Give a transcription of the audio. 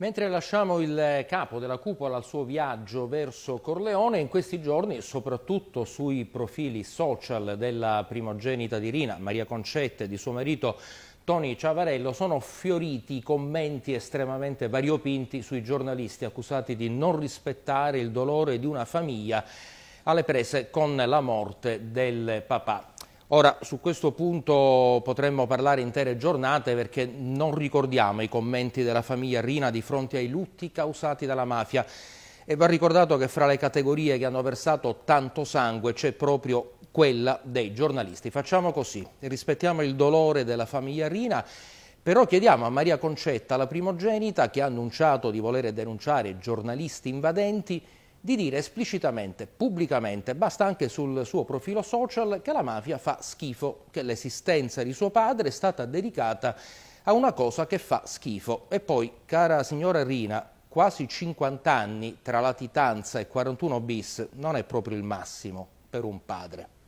Mentre lasciamo il capo della cupola al suo viaggio verso Corleone, in questi giorni, soprattutto sui profili social della primogenita di Rina, Maria Concette, e di suo marito Tony Ciavarello, sono fioriti commenti estremamente variopinti sui giornalisti accusati di non rispettare il dolore di una famiglia alle prese con la morte del papà. Ora, su questo punto potremmo parlare intere giornate perché non ricordiamo i commenti della famiglia Rina di fronte ai lutti causati dalla mafia. E va ricordato che fra le categorie che hanno versato tanto sangue c'è proprio quella dei giornalisti. Facciamo così, rispettiamo il dolore della famiglia Rina, però chiediamo a Maria Concetta, la primogenita, che ha annunciato di voler denunciare giornalisti invadenti, di dire esplicitamente, pubblicamente, basta anche sul suo profilo social, che la mafia fa schifo, che l'esistenza di suo padre è stata dedicata a una cosa che fa schifo. E poi, cara signora Rina, quasi 50 anni tra latitanza e 41 bis non è proprio il massimo per un padre.